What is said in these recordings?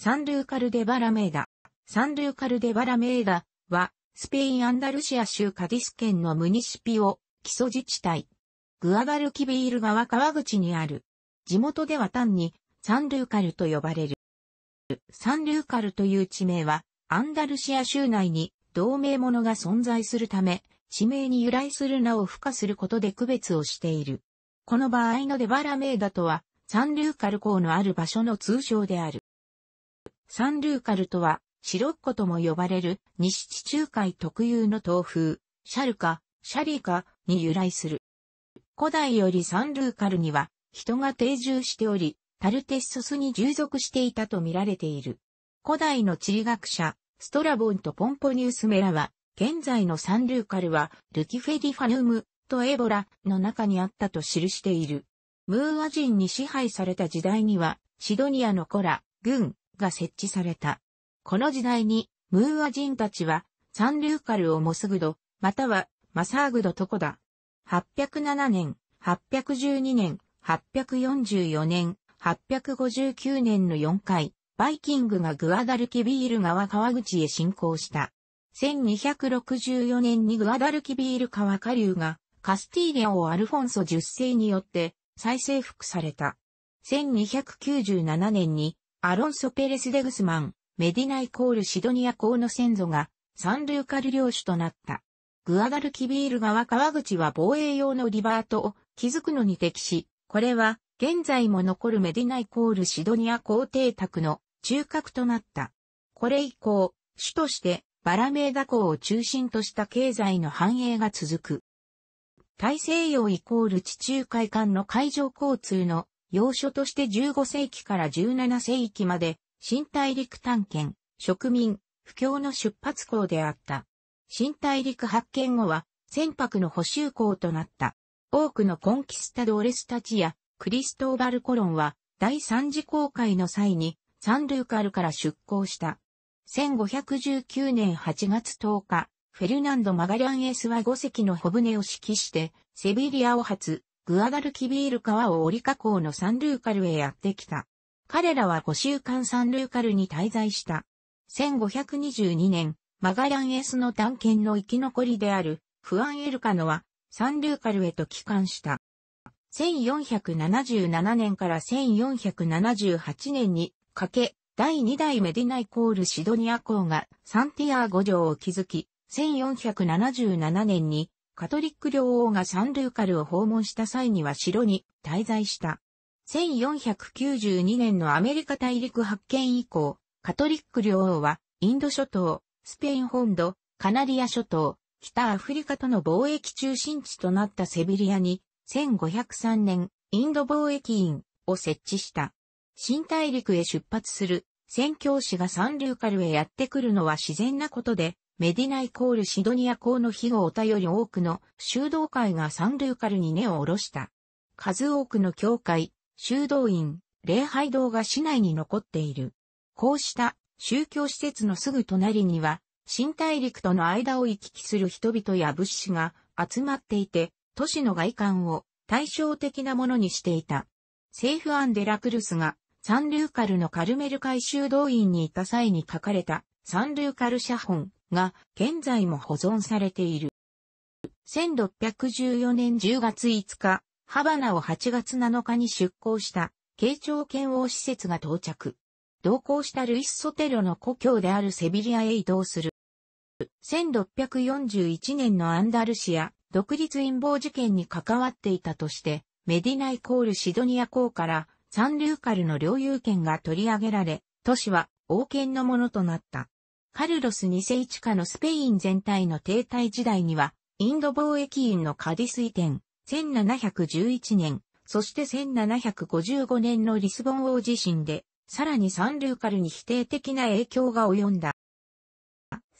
サンルーカルデバラメーダ。サンルーカルデバラメーダは、スペイン・アンダルシア州カディス県のムニシピオ、基礎自治体。グアダルキビール川川口にある。地元では単に、サンルーカルと呼ばれる。サンルーカルという地名は、アンダルシア州内に同名者が存在するため、地名に由来する名を付加することで区別をしている。この場合のデバラメーダとは、サンルーカル港のある場所の通称である。サンルーカルとは、シロッコとも呼ばれる西地中海特有の東風、シャルカ、シャリカに由来する。古代よりサンルーカルには人が定住しており、タルテッソスに従属していたと見られている。古代の地理学者、ストラボンとポンポニウスメラは、現在のサンルーカルはルキフェディファヌムとエボラの中にあったと記している。ムーア人に支配された時代には、シドニアのコラ、軍、が設置された。この時代に、ムーア人たちは、サンルーカルをモスグド、またはマサーグドとこだ。807年、812年、844年、859年の4回、バイキングがグアダルキビール川川口へ進行した。1264年にグアダルキビール川下流がカスティーリアをアルフォンソ10世によって再征服された。1297年にアロンソ・ペレス・デグスマン、メディナイコールシドニア公の先祖が、サンルーカル領主となった。グアダルキビール川川口は防衛用のリバートを築くのに適し、これは現在も残るメディナイコールシドニア公邸宅の中核となった。これ以降、主としてバラメーダ港を中心とした経済の繁栄が続く。大西洋イコール地中海間の海上交通の要所として15世紀から17世紀まで、新大陸探検、植民、不況の出発港であった。新大陸発見後は、船舶の補修港となった。多くのコンキスタドーレスたちや、クリストーバル・コロンは、第三次航海の際に、サンルーカルから出港した。1519年8月10日、フェルナンド・マガリャンエスは5隻の小舟を指揮して、セビリアを発、グアダルキビール川を折り加工のサンルーカルへやってきた。彼らは5週間サンルーカルに滞在した。1522年、マガランエスの探検の生き残りであるフアン・エルカノはサンルーカルへと帰還した。1477年から1478年にかけ、第2代メディナイコールシドニア公がサンティアーゴ城を築き、1477年にカトリック領王がサンルーカルを訪問した際には城に滞在した。1492年のアメリカ大陸発見以降、カトリック領王はインド諸島、スペイン本土、カナリア諸島、北アフリカとの貿易中心地となったセビリアに、1503年、インド貿易院を設置した。新大陸へ出発する宣教師がサンルーカルへやってくるのは自然なことで、メディナイコールシドニア港の庇護を頼り多くの修道会がサンルーカルに根を下ろした。数多くの教会、修道院、礼拝堂が市内に残っている。こうした宗教施設のすぐ隣には、新大陸との間を行き来する人々や物資が集まっていて、都市の外観を対照的なものにしていた。セーフ・アン・デラクルスがサンルーカルのカルメル会修道院にいた際に書かれたサンルーカル写本が現在も保存されている。1614年10月5日、ハバナを8月7日に出港した慶長剣王施設が到着。同行したルイス・ソテロの故郷であるセビリアへ移動する。1641年のアンダルシア独立陰謀事件に関わっていたとして、メディナイコールシドニア港からサンルーカルの領有権が取り上げられ、都市は王権のものとなった。カルロス2世一家のスペイン全体の停滞時代には、インド貿易員のカディス移転、1711年、そして1755年のリスボン王地震で、さらにサンルーカルに否定的な影響が及んだ。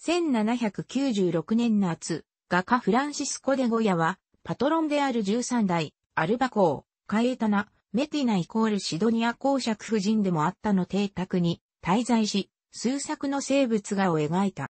1796年夏、画家フランシスコ・デゴヤは、パトロンである13代、アルバコー、カエータナ、メティナイコールシドニア公爵夫人でもあったの邸宅に滞在し、数作の生物画を描いた。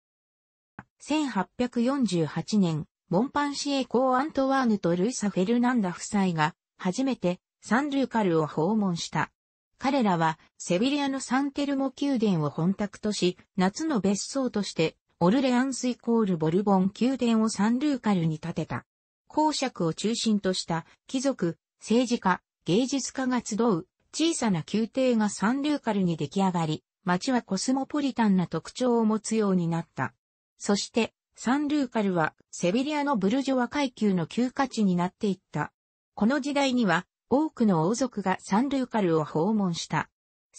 1848年、モンパンシエコー・アントワーヌとルイサ・フェルナンダ夫妻が、初めてサンルーカルを訪問した。彼らは、セビリアのサンテルモ宮殿を本宅とし、夏の別荘として、オルレアンスイコールボルボン宮殿をサンルーカルに建てた。公爵を中心とした貴族、政治家、芸術家が集う小さな宮廷がサンルーカルに出来上がり、街はコスモポリタンな特徴を持つようになった。そして、サンルーカルはセビリアのブルジョワ階級の休暇地になっていった。この時代には多くの王族がサンルーカルを訪問した。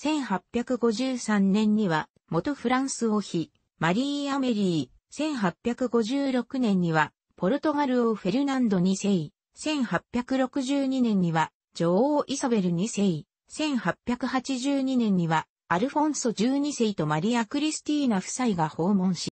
1853年には元フランス王妃マリー・アメリー、1856年にはポルトガル王フェルナンド2世、1862年には女王イソベル2世、1882年にはアルフォンソ12世とマリア・クリスティーナ夫妻が訪問し、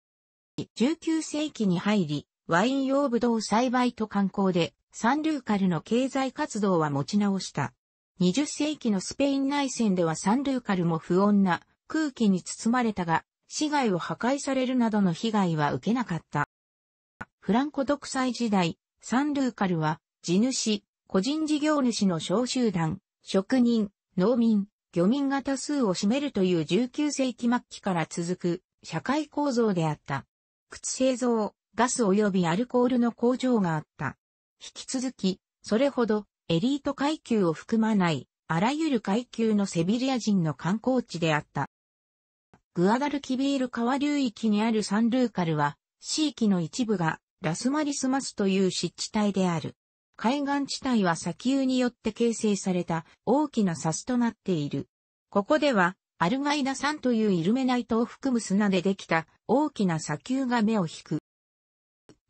19世紀に入り、ワイン用ブドウ栽培と観光で、サンルーカルの経済活動は持ち直した。20世紀のスペイン内戦ではサンルーカルも不穏な空気に包まれたが、市街を破壊されるなどの被害は受けなかった。フランコ独裁時代、サンルーカルは、地主、個人事業主の小集団、職人、農民、漁民が多数を占めるという19世紀末期から続く社会構造であった。靴製造、ガス及びアルコールの工場があった。引き続き、それほどエリート階級を含まないあらゆる階級のセビリア人の観光地であった。グアダルキビール川流域にあるサンルーカルは、地域の一部がラスマリスマスという湿地帯である。海岸地帯は砂丘によって形成された大きな砂州となっている。ここでは、アルガイダ酸というイルメナイトを含む砂でできた大きな砂丘が目を引く。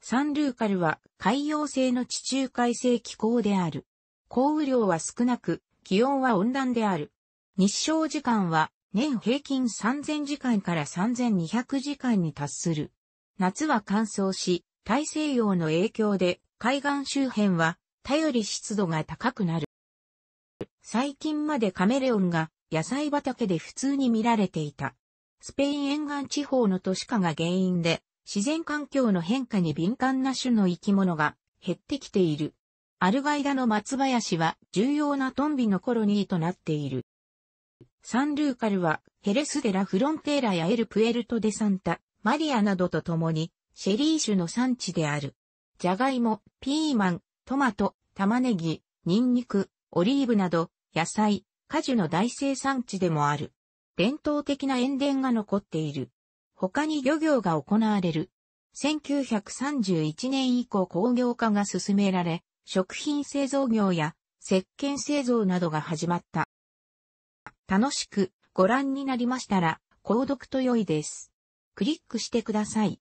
サンルーカルは海洋性の地中海性気候である。降雨量は少なく、気温は温暖である。日照時間は年平均3000時間から3200時間に達する。夏は乾燥し、大西洋の影響で海岸周辺は、頼り湿度が高くなる。最近までカメレオンが野菜畑で普通に見られていた。スペイン沿岸地方の都市化が原因で、自然環境の変化に敏感な種の生き物が減ってきている。アルガイダの松林は重要なトンビのコロニーとなっている。サンルーカルはヘレスデラ・フロンテーラやエル・プエルト・デ・サンタ、マリアなどと共にシェリー種の産地である。じゃがいも、ピーマン、トマト、玉ねぎ、ニンニク、オリーブなど、野菜、果樹の大生産地でもある。伝統的な塩田が残っている。他に漁業が行われる。1931年以降工業化が進められ、食品製造業や石鹸製造などが始まった。楽しくご覧になりましたら、購読と良いです。クリックしてください。